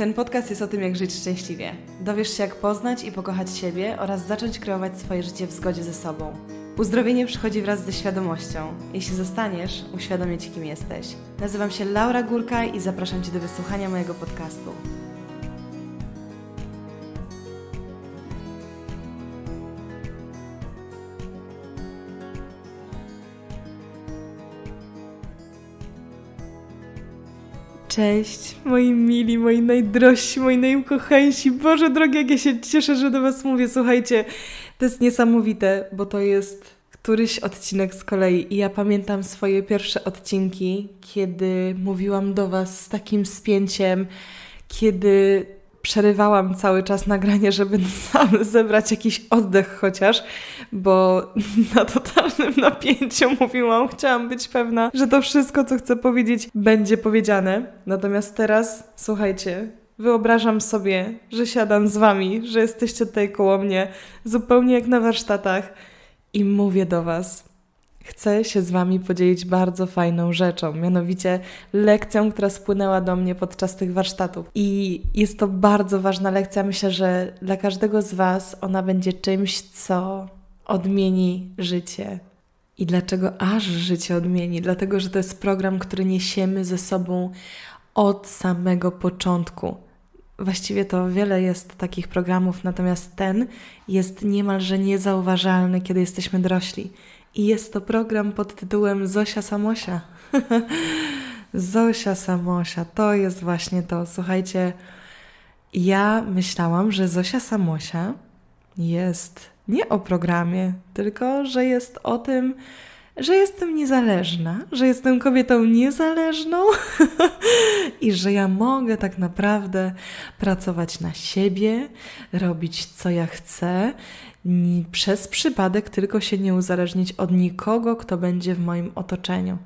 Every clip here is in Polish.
Ten podcast jest o tym, jak żyć szczęśliwie. Dowiesz się, jak poznać i pokochać siebie oraz zacząć kreować swoje życie w zgodzie ze sobą. Uzdrowienie przychodzi wraz ze świadomością. Jeśli zostaniesz, uświadomię Ci, kim jesteś. Nazywam się Laura Górka i zapraszam Cię do wysłuchania mojego podcastu. Cześć, moi mili, moi najdrożsi, moi najukochańsi. Boże drogi, jak ja się cieszę, że do Was mówię. Słuchajcie, to jest niesamowite, bo to jest któryś odcinek z kolei i ja pamiętam swoje pierwsze odcinki, kiedy mówiłam do Was z takim spięciem, kiedy przerywałam cały czas nagranie, żeby sam zebrać jakiś oddech chociaż, bo na totalnym napięciu mówiłam, chciałam być pewna, że to wszystko, co chcę powiedzieć, będzie powiedziane. Natomiast teraz, słuchajcie, wyobrażam sobie, że siadam z wami, że jesteście tutaj koło mnie, zupełnie jak na warsztatach i mówię do was chcę się z Wami podzielić bardzo fajną rzeczą, mianowicie lekcją, która spłynęła do mnie podczas tych warsztatów. I jest to bardzo ważna lekcja. Myślę, że dla każdego z Was ona będzie czymś, co odmieni życie. I dlaczego aż życie odmieni? Dlatego, że to jest program, który niesiemy ze sobą od samego początku. Właściwie to wiele jest takich programów, natomiast ten jest niemalże niezauważalny, kiedy jesteśmy dorośli i jest to program pod tytułem Zosia Samosia. Zosia Samosia, to jest właśnie to. Słuchajcie, ja myślałam, że Zosia Samosia jest nie o programie, tylko że jest o tym, że jestem niezależna, że jestem kobietą niezależną i że ja mogę tak naprawdę pracować na siebie, robić co ja chcę, przez przypadek tylko się nie uzależnić od nikogo, kto będzie w moim otoczeniu.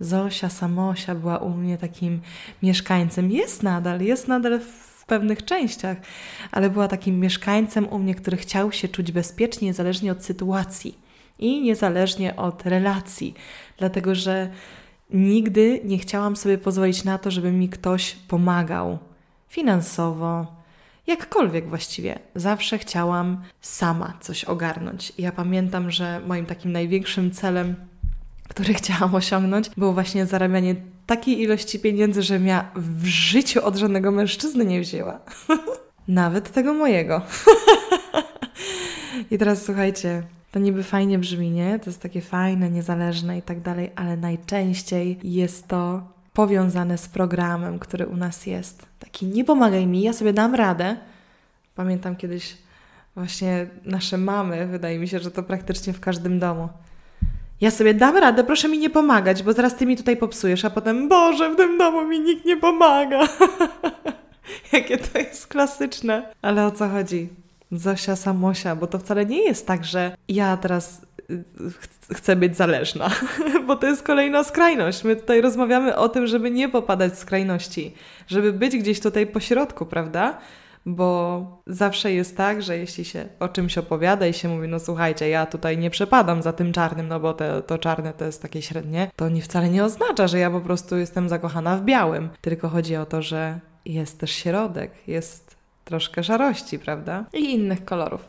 Zosia Samosia była u mnie takim mieszkańcem. Jest nadal, jest nadal w pewnych częściach, ale była takim mieszkańcem u mnie, który chciał się czuć bezpiecznie, niezależnie od sytuacji i niezależnie od relacji, dlatego że nigdy nie chciałam sobie pozwolić na to, żeby mi ktoś pomagał finansowo, jakkolwiek właściwie. Zawsze chciałam sama coś ogarnąć. I ja pamiętam, że moim takim największym celem, który chciałam osiągnąć, było właśnie zarabianie takiej ilości pieniędzy, że ja w życiu od żadnego mężczyzny nie wzięła. Nawet tego mojego. I teraz słuchajcie, to niby fajnie brzmi, nie? To jest takie fajne, niezależne i tak dalej, ale najczęściej jest to powiązane z programem, który u nas jest. Taki nie pomagaj mi, ja sobie dam radę. Pamiętam kiedyś właśnie nasze mamy, wydaje mi się, że to praktycznie w każdym domu. Ja sobie dam radę, proszę mi nie pomagać, bo zaraz ty mi tutaj popsujesz, a potem Boże, w tym domu mi nikt nie pomaga. Jakie to jest klasyczne. Ale o co chodzi? Zosia Samosia, bo to wcale nie jest tak, że ja teraz y, ch chcę być zależna, bo to jest kolejna skrajność. My tutaj rozmawiamy o tym, żeby nie popadać w skrajności, żeby być gdzieś tutaj po środku, prawda? Bo zawsze jest tak, że jeśli się o czymś opowiada i się mówi, no słuchajcie, ja tutaj nie przepadam za tym czarnym, no bo te, to czarne to jest takie średnie, to nie wcale nie oznacza, że ja po prostu jestem zakochana w białym. Tylko chodzi o to, że jest też środek, jest troszkę szarości, prawda? I innych kolorów.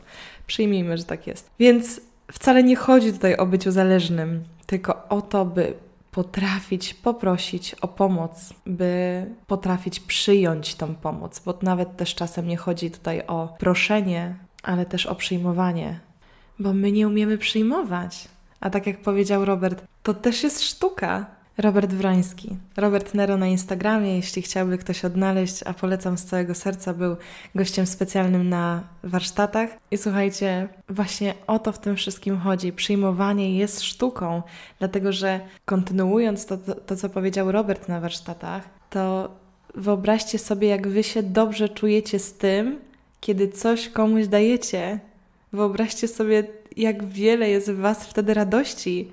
Przyjmijmy, że tak jest. Więc wcale nie chodzi tutaj o byciu zależnym, tylko o to, by potrafić poprosić o pomoc, by potrafić przyjąć tą pomoc, bo nawet też czasem nie chodzi tutaj o proszenie, ale też o przyjmowanie, bo my nie umiemy przyjmować. A tak jak powiedział Robert, to też jest sztuka. Robert Wroński. Robert Nero na Instagramie, jeśli chciałby ktoś odnaleźć, a polecam z całego serca, był gościem specjalnym na warsztatach. I słuchajcie, właśnie o to w tym wszystkim chodzi. Przyjmowanie jest sztuką, dlatego że kontynuując to, to, to co powiedział Robert na warsztatach, to wyobraźcie sobie, jak wy się dobrze czujecie z tym, kiedy coś komuś dajecie. Wyobraźcie sobie, jak wiele jest w was wtedy radości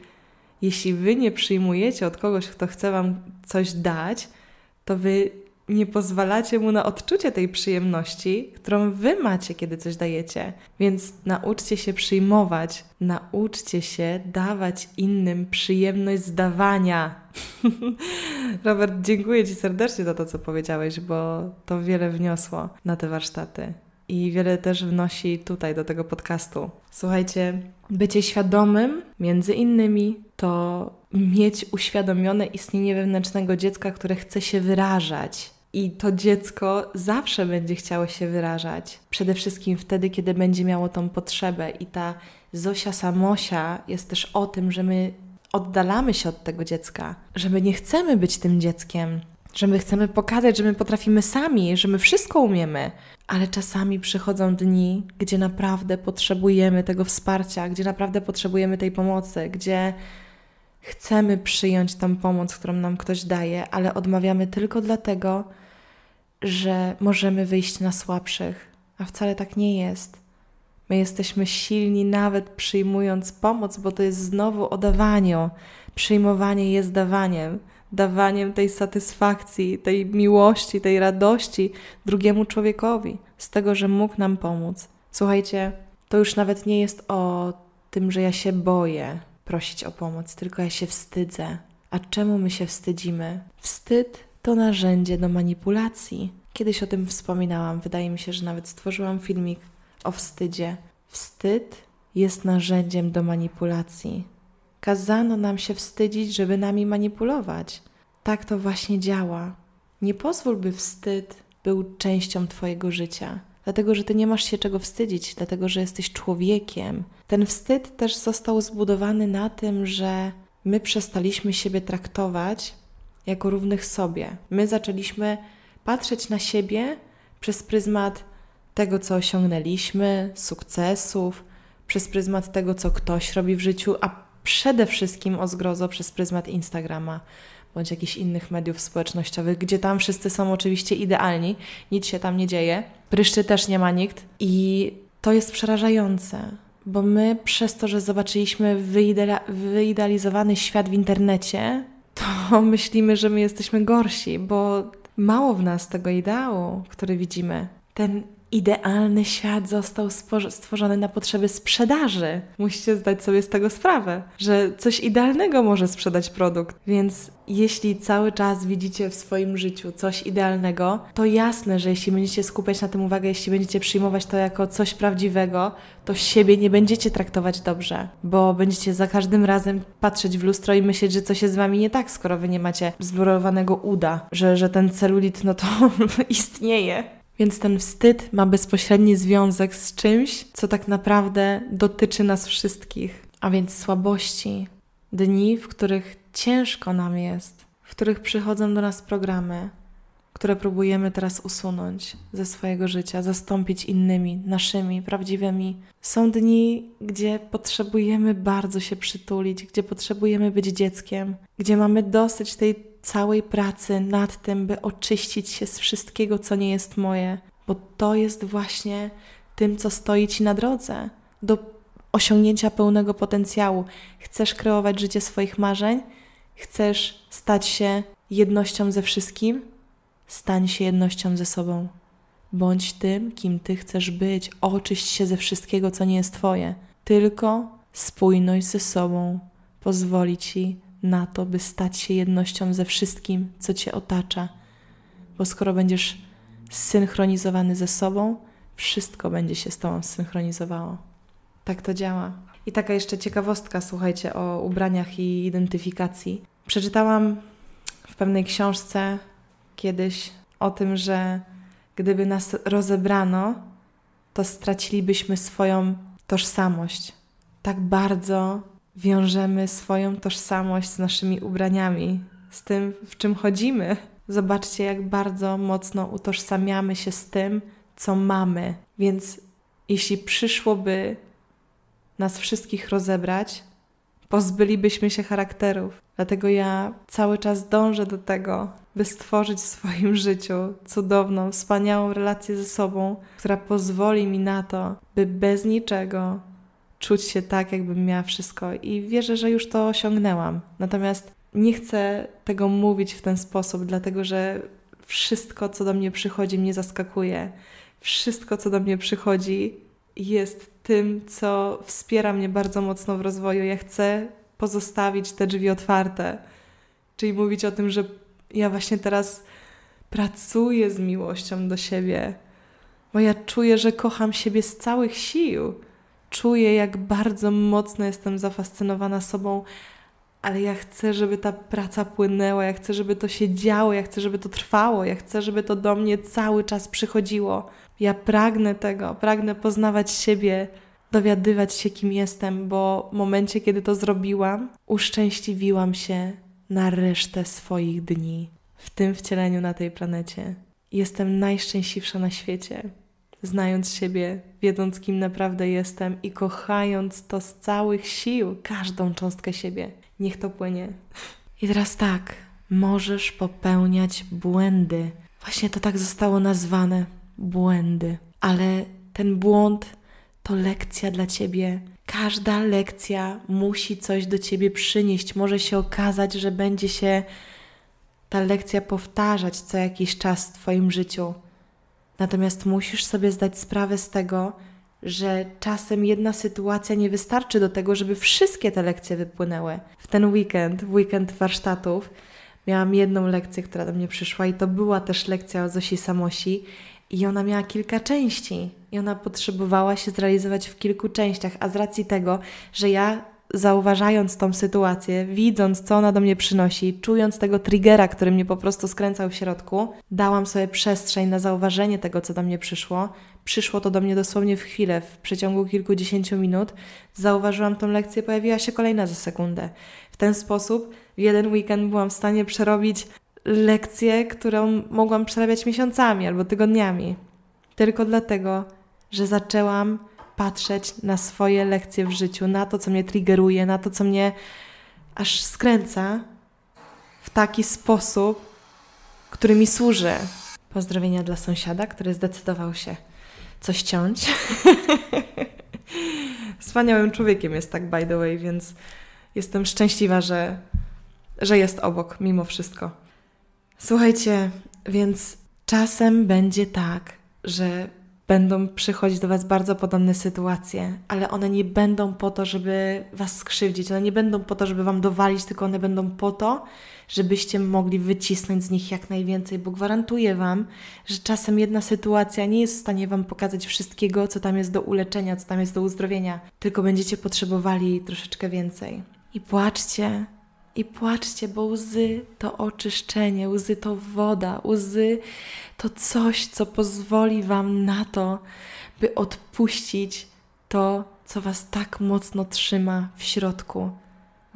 jeśli wy nie przyjmujecie od kogoś, kto chce wam coś dać, to wy nie pozwalacie mu na odczucie tej przyjemności, którą wy macie, kiedy coś dajecie. Więc nauczcie się przyjmować, nauczcie się dawać innym przyjemność zdawania. dawania. Robert, dziękuję Ci serdecznie za to, co powiedziałeś, bo to wiele wniosło na te warsztaty i wiele też wnosi tutaj do tego podcastu. Słuchajcie, bycie świadomym, między innymi, to mieć uświadomione istnienie wewnętrznego dziecka, które chce się wyrażać. I to dziecko zawsze będzie chciało się wyrażać. Przede wszystkim wtedy, kiedy będzie miało tą potrzebę. I ta Zosia Samosia jest też o tym, że my oddalamy się od tego dziecka, że my nie chcemy być tym dzieckiem, że my chcemy pokazać, że my potrafimy sami, że my wszystko umiemy, ale czasami przychodzą dni, gdzie naprawdę potrzebujemy tego wsparcia, gdzie naprawdę potrzebujemy tej pomocy, gdzie chcemy przyjąć tą pomoc, którą nam ktoś daje, ale odmawiamy tylko dlatego, że możemy wyjść na słabszych, a wcale tak nie jest. My jesteśmy silni nawet przyjmując pomoc, bo to jest znowu o dawaniu. Przyjmowanie jest dawaniem dawaniem tej satysfakcji, tej miłości, tej radości drugiemu człowiekowi z tego, że mógł nam pomóc. Słuchajcie, to już nawet nie jest o tym, że ja się boję prosić o pomoc, tylko ja się wstydzę. A czemu my się wstydzimy? Wstyd to narzędzie do manipulacji. Kiedyś o tym wspominałam, wydaje mi się, że nawet stworzyłam filmik o wstydzie. Wstyd jest narzędziem do manipulacji. Kazano nam się wstydzić, żeby nami manipulować. Tak to właśnie działa. Nie pozwól, by wstyd był częścią Twojego życia, dlatego że Ty nie masz się czego wstydzić, dlatego że jesteś człowiekiem. Ten wstyd też został zbudowany na tym, że my przestaliśmy siebie traktować jako równych sobie. My zaczęliśmy patrzeć na siebie przez pryzmat tego, co osiągnęliśmy, sukcesów, przez pryzmat tego, co ktoś robi w życiu, a przede wszystkim o zgrozo przez pryzmat Instagrama bądź jakichś innych mediów społecznościowych, gdzie tam wszyscy są oczywiście idealni, nic się tam nie dzieje, pryszczy też nie ma nikt i to jest przerażające, bo my przez to, że zobaczyliśmy wyidealizowany świat w internecie, to myślimy, że my jesteśmy gorsi, bo mało w nas tego ideału, który widzimy. Ten idealny świat został stworzony na potrzeby sprzedaży. Musicie zdać sobie z tego sprawę, że coś idealnego może sprzedać produkt. Więc jeśli cały czas widzicie w swoim życiu coś idealnego, to jasne, że jeśli będziecie skupiać na tym uwagę, jeśli będziecie przyjmować to jako coś prawdziwego, to siebie nie będziecie traktować dobrze, bo będziecie za każdym razem patrzeć w lustro i myśleć, że coś jest z wami nie tak, skoro wy nie macie zblurowanego uda, że, że ten celulit no to istnieje więc ten wstyd ma bezpośredni związek z czymś, co tak naprawdę dotyczy nas wszystkich, a więc słabości, dni, w których ciężko nam jest, w których przychodzą do nas programy, które próbujemy teraz usunąć ze swojego życia, zastąpić innymi, naszymi, prawdziwymi. Są dni, gdzie potrzebujemy bardzo się przytulić, gdzie potrzebujemy być dzieckiem, gdzie mamy dosyć tej całej pracy nad tym, by oczyścić się z wszystkiego, co nie jest moje, bo to jest właśnie tym, co stoi ci na drodze do osiągnięcia pełnego potencjału. Chcesz kreować życie swoich marzeń? Chcesz stać się jednością ze wszystkim? Stań się jednością ze sobą. Bądź tym, kim ty chcesz być. Oczyść się ze wszystkiego, co nie jest twoje. Tylko spójność ze sobą pozwoli ci na to, by stać się jednością ze wszystkim, co Cię otacza. Bo skoro będziesz zsynchronizowany ze sobą, wszystko będzie się z Tobą synchronizowało. Tak to działa. I taka jeszcze ciekawostka, słuchajcie, o ubraniach i identyfikacji. Przeczytałam w pewnej książce kiedyś o tym, że gdyby nas rozebrano, to stracilibyśmy swoją tożsamość. Tak bardzo wiążemy swoją tożsamość z naszymi ubraniami, z tym, w czym chodzimy. Zobaczcie, jak bardzo mocno utożsamiamy się z tym, co mamy. Więc jeśli przyszłoby nas wszystkich rozebrać, pozbylibyśmy się charakterów. Dlatego ja cały czas dążę do tego, by stworzyć w swoim życiu cudowną, wspaniałą relację ze sobą, która pozwoli mi na to, by bez niczego czuć się tak, jakbym miała wszystko i wierzę, że już to osiągnęłam. Natomiast nie chcę tego mówić w ten sposób, dlatego że wszystko, co do mnie przychodzi, mnie zaskakuje. Wszystko, co do mnie przychodzi, jest tym, co wspiera mnie bardzo mocno w rozwoju. Ja chcę pozostawić te drzwi otwarte, czyli mówić o tym, że ja właśnie teraz pracuję z miłością do siebie, bo ja czuję, że kocham siebie z całych sił czuję, jak bardzo mocno jestem zafascynowana sobą, ale ja chcę, żeby ta praca płynęła, ja chcę, żeby to się działo, ja chcę, żeby to trwało, ja chcę, żeby to do mnie cały czas przychodziło. Ja pragnę tego, pragnę poznawać siebie, dowiadywać się, kim jestem, bo w momencie, kiedy to zrobiłam, uszczęśliwiłam się na resztę swoich dni w tym wcieleniu na tej planecie. Jestem najszczęśliwsza na świecie znając siebie, wiedząc kim naprawdę jestem i kochając to z całych sił, każdą cząstkę siebie. Niech to płynie. I teraz tak, możesz popełniać błędy. Właśnie to tak zostało nazwane błędy. Ale ten błąd to lekcja dla ciebie. Każda lekcja musi coś do ciebie przynieść. Może się okazać, że będzie się ta lekcja powtarzać co jakiś czas w Twoim życiu Natomiast musisz sobie zdać sprawę z tego, że czasem jedna sytuacja nie wystarczy do tego, żeby wszystkie te lekcje wypłynęły. W ten weekend, w weekend warsztatów, miałam jedną lekcję, która do mnie przyszła, i to była też lekcja o Zosi Samosi. I ona miała kilka części, i ona potrzebowała się zrealizować w kilku częściach, a z racji tego, że ja zauważając tą sytuację, widząc, co ona do mnie przynosi, czując tego trigera, który mnie po prostu skręcał w środku, dałam sobie przestrzeń na zauważenie tego, co do mnie przyszło. Przyszło to do mnie dosłownie w chwilę, w przeciągu kilkudziesięciu minut. Zauważyłam tą lekcję, pojawiła się kolejna za sekundę. W ten sposób w jeden weekend byłam w stanie przerobić lekcję, którą mogłam przerabiać miesiącami albo tygodniami. Tylko dlatego, że zaczęłam patrzeć na swoje lekcje w życiu, na to, co mnie triggeruje, na to, co mnie aż skręca w taki sposób, który mi służy. Pozdrowienia dla sąsiada, który zdecydował się coś ciąć. Wspaniałym człowiekiem jest tak, by the way, więc jestem szczęśliwa, że, że jest obok mimo wszystko. Słuchajcie, więc czasem będzie tak, że będą przychodzić do Was bardzo podobne sytuacje, ale one nie będą po to, żeby Was skrzywdzić, one nie będą po to, żeby Wam dowalić, tylko one będą po to, żebyście mogli wycisnąć z nich jak najwięcej, bo gwarantuję Wam, że czasem jedna sytuacja nie jest w stanie Wam pokazać wszystkiego, co tam jest do uleczenia, co tam jest do uzdrowienia, tylko będziecie potrzebowali troszeczkę więcej. I płaczcie, i płaczcie, bo łzy to oczyszczenie, łzy to woda, łzy to coś, co pozwoli Wam na to, by odpuścić to, co Was tak mocno trzyma w środku.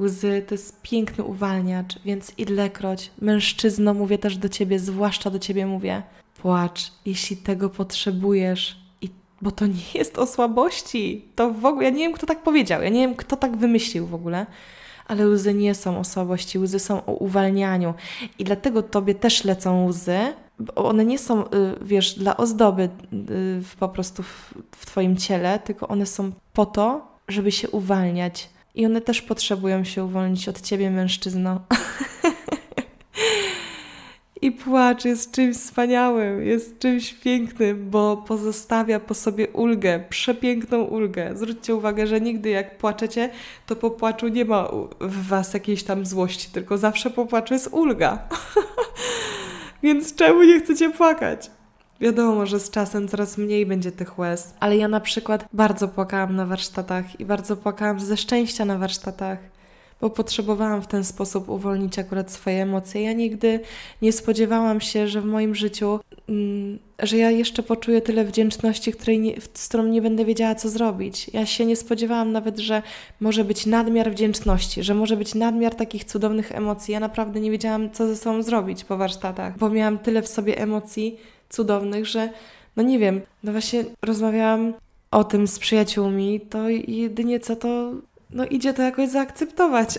Łzy to jest piękny uwalniacz, więc ilekroć, mężczyzno, mówię też do Ciebie, zwłaszcza do Ciebie mówię, płacz, jeśli tego potrzebujesz. I, bo to nie jest o słabości. To w ogóle, ja nie wiem, kto tak powiedział, ja nie wiem, kto tak wymyślił w ogóle ale łzy nie są o łzy są o uwalnianiu. I dlatego tobie też lecą łzy, bo one nie są, y, wiesz, dla ozdoby y, po prostu w, w twoim ciele, tylko one są po to, żeby się uwalniać. I one też potrzebują się uwolnić od ciebie, mężczyzno. I płacz jest czymś wspaniałym, jest czymś pięknym, bo pozostawia po sobie ulgę, przepiękną ulgę. Zwróćcie uwagę, że nigdy jak płaczecie, to po płaczu nie ma w was jakiejś tam złości, tylko zawsze po płaczu jest ulga. Więc czemu nie chcecie płakać? Wiadomo, że z czasem coraz mniej będzie tych łez, ale ja na przykład bardzo płakałam na warsztatach i bardzo płakałam ze szczęścia na warsztatach bo potrzebowałam w ten sposób uwolnić akurat swoje emocje. Ja nigdy nie spodziewałam się, że w moim życiu, mm, że ja jeszcze poczuję tyle wdzięczności, której nie, z którą nie będę wiedziała, co zrobić. Ja się nie spodziewałam nawet, że może być nadmiar wdzięczności, że może być nadmiar takich cudownych emocji. Ja naprawdę nie wiedziałam, co ze sobą zrobić po warsztatach, bo miałam tyle w sobie emocji cudownych, że no nie wiem, no właśnie rozmawiałam o tym z przyjaciółmi, to jedynie co to no idzie to jakoś zaakceptować.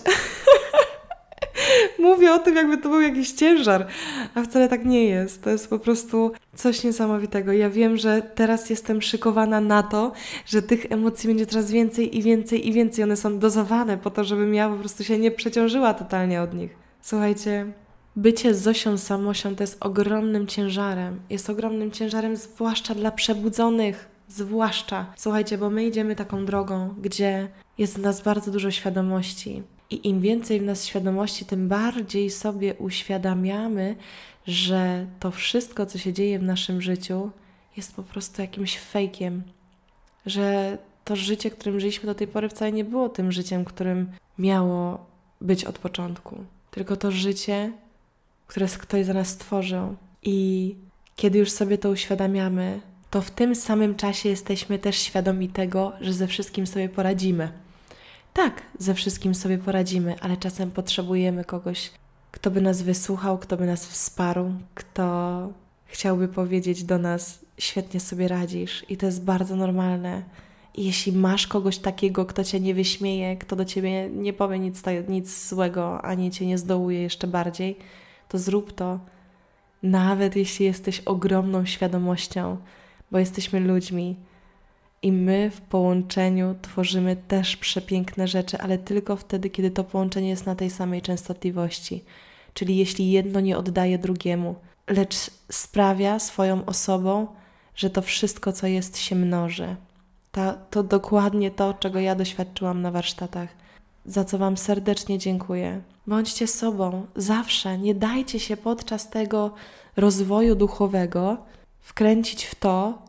Mówię o tym, jakby to był jakiś ciężar, a wcale tak nie jest. To jest po prostu coś niesamowitego. Ja wiem, że teraz jestem szykowana na to, że tych emocji będzie coraz więcej i więcej i więcej. One są dozowane po to, żebym ja po prostu się nie przeciążyła totalnie od nich. Słuchajcie, bycie Zosią Samosią to jest ogromnym ciężarem. Jest ogromnym ciężarem, zwłaszcza dla przebudzonych zwłaszcza. Słuchajcie, bo my idziemy taką drogą, gdzie jest w nas bardzo dużo świadomości. I im więcej w nas świadomości, tym bardziej sobie uświadamiamy, że to wszystko, co się dzieje w naszym życiu, jest po prostu jakimś fejkiem. Że to życie, którym żyliśmy do tej pory, wcale nie było tym życiem, którym miało być od początku. Tylko to życie, które ktoś za nas stworzył. I kiedy już sobie to uświadamiamy, to w tym samym czasie jesteśmy też świadomi tego, że ze wszystkim sobie poradzimy. Tak, ze wszystkim sobie poradzimy, ale czasem potrzebujemy kogoś, kto by nas wysłuchał, kto by nas wsparł, kto chciałby powiedzieć do nas: Świetnie sobie radzisz, i to jest bardzo normalne. I jeśli masz kogoś takiego, kto cię nie wyśmieje, kto do ciebie nie powie nic, nic złego, ani cię nie zdołuje jeszcze bardziej, to zrób to, nawet jeśli jesteś ogromną świadomością, bo jesteśmy ludźmi. I my w połączeniu tworzymy też przepiękne rzeczy, ale tylko wtedy, kiedy to połączenie jest na tej samej częstotliwości. Czyli jeśli jedno nie oddaje drugiemu, lecz sprawia swoją osobą, że to wszystko, co jest, się mnoży. Ta, to dokładnie to, czego ja doświadczyłam na warsztatach, za co Wam serdecznie dziękuję. Bądźcie sobą zawsze, nie dajcie się podczas tego rozwoju duchowego wkręcić w to,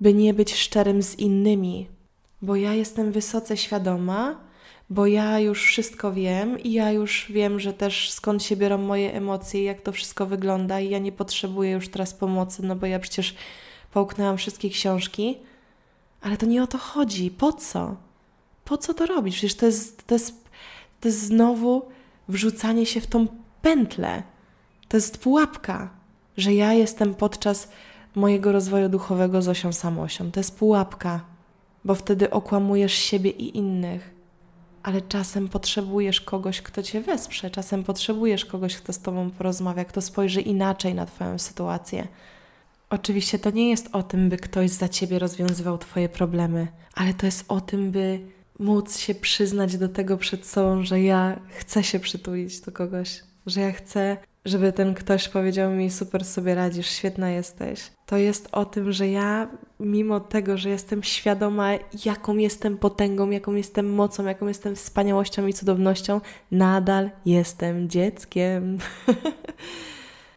by nie być szczerym z innymi, bo ja jestem wysoce świadoma, bo ja już wszystko wiem i ja już wiem, że też skąd się biorą moje emocje, jak to wszystko wygląda, i ja nie potrzebuję już teraz pomocy, no bo ja przecież połknęłam wszystkie książki. Ale to nie o to chodzi. Po co? Po co to robić? Przecież to jest, to jest, to jest znowu wrzucanie się w tą pętlę. To jest pułapka, że ja jestem podczas mojego rozwoju duchowego z osią samosią. To jest pułapka, bo wtedy okłamujesz siebie i innych. Ale czasem potrzebujesz kogoś, kto cię wesprze, czasem potrzebujesz kogoś, kto z tobą porozmawia, kto spojrzy inaczej na twoją sytuację. Oczywiście to nie jest o tym, by ktoś za ciebie rozwiązywał twoje problemy, ale to jest o tym, by móc się przyznać do tego przed sobą, że ja chcę się przytulić do kogoś, że ja chcę żeby ten ktoś powiedział mi: Super sobie radzisz, świetna jesteś. To jest o tym, że ja, mimo tego, że jestem świadoma, jaką jestem potęgą, jaką jestem mocą, jaką jestem wspaniałością i cudownością, nadal jestem dzieckiem.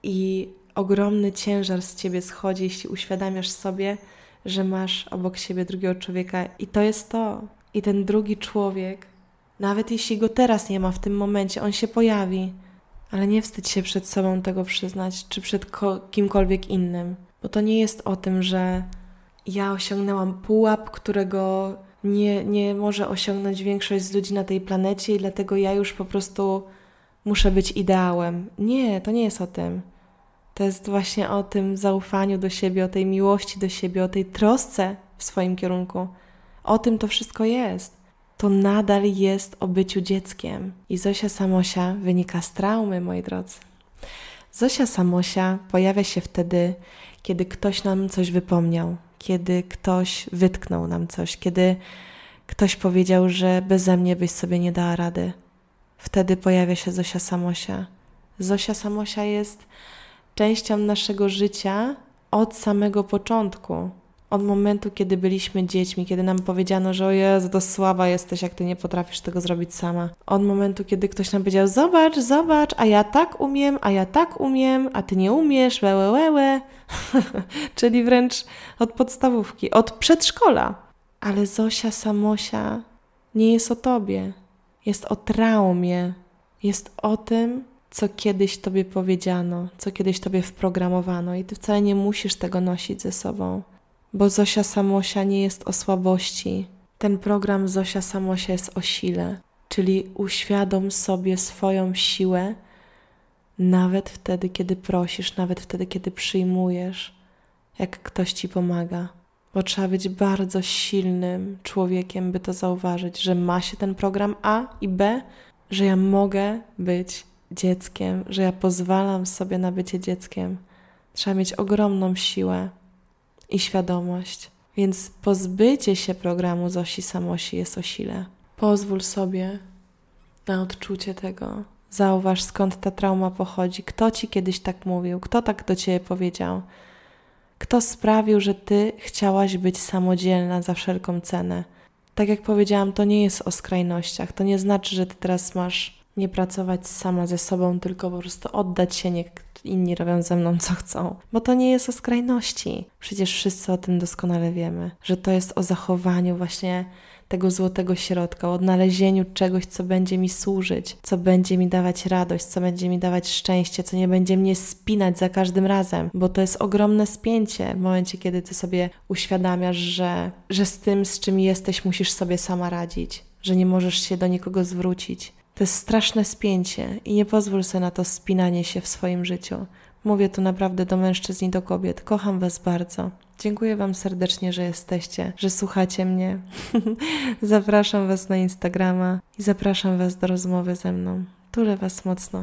I ogromny ciężar z ciebie schodzi, jeśli uświadamiasz sobie, że masz obok siebie drugiego człowieka, i to jest to. I ten drugi człowiek, nawet jeśli go teraz nie ma w tym momencie, on się pojawi ale nie wstydź się przed sobą tego przyznać, czy przed kimkolwiek innym, bo to nie jest o tym, że ja osiągnęłam pułap, którego nie, nie może osiągnąć większość z ludzi na tej planecie i dlatego ja już po prostu muszę być ideałem. Nie, to nie jest o tym. To jest właśnie o tym zaufaniu do siebie, o tej miłości do siebie, o tej trosce w swoim kierunku. O tym to wszystko jest to nadal jest o byciu dzieckiem. I Zosia Samosia wynika z traumy, moi drodzy. Zosia Samosia pojawia się wtedy, kiedy ktoś nam coś wypomniał, kiedy ktoś wytknął nam coś, kiedy ktoś powiedział, że beze mnie byś sobie nie dała rady. Wtedy pojawia się Zosia Samosia. Zosia Samosia jest częścią naszego życia od samego początku od momentu, kiedy byliśmy dziećmi, kiedy nam powiedziano, że o Jezu, to słaba jesteś, jak ty nie potrafisz tego zrobić sama. Od momentu, kiedy ktoś nam powiedział, zobacz, zobacz, a ja tak umiem, a ja tak umiem, a ty nie umiesz, łe, łe, Czyli wręcz od podstawówki, od przedszkola. Ale Zosia Samosia nie jest o tobie. Jest o traumie. Jest o tym, co kiedyś tobie powiedziano, co kiedyś tobie wprogramowano i ty wcale nie musisz tego nosić ze sobą bo Zosia Samosia nie jest o słabości. Ten program Zosia Samosia jest o sile, czyli uświadom sobie swoją siłę, nawet wtedy, kiedy prosisz, nawet wtedy, kiedy przyjmujesz, jak ktoś ci pomaga. Bo trzeba być bardzo silnym człowiekiem, by to zauważyć, że ma się ten program A i B, że ja mogę być dzieckiem, że ja pozwalam sobie na bycie dzieckiem. Trzeba mieć ogromną siłę i świadomość. Więc pozbycie się programu Zosi Samosi jest o sile. Pozwól sobie na odczucie tego. Zauważ, skąd ta trauma pochodzi, kto ci kiedyś tak mówił, kto tak do ciebie powiedział, kto sprawił, że ty chciałaś być samodzielna za wszelką cenę. Tak jak powiedziałam, to nie jest o skrajnościach. To nie znaczy, że ty teraz masz nie pracować sama ze sobą, tylko po prostu oddać się, niech inni robią ze mną co chcą. Bo to nie jest o skrajności. Przecież wszyscy o tym doskonale wiemy, że to jest o zachowaniu właśnie tego złotego środka, o odnalezieniu czegoś, co będzie mi służyć, co będzie mi dawać radość, co będzie mi dawać szczęście, co nie będzie mnie spinać za każdym razem, bo to jest ogromne spięcie w momencie, kiedy ty sobie uświadamiasz, że, że z tym, z czym jesteś, musisz sobie sama radzić że nie możesz się do nikogo zwrócić, to jest straszne spięcie i nie pozwól sobie na to spinanie się w swoim życiu. Mówię tu naprawdę do mężczyzn i do kobiet. Kocham Was bardzo. Dziękuję Wam serdecznie, że jesteście, że słuchacie mnie. zapraszam Was na Instagrama i zapraszam Was do rozmowy ze mną. Tule Was mocno.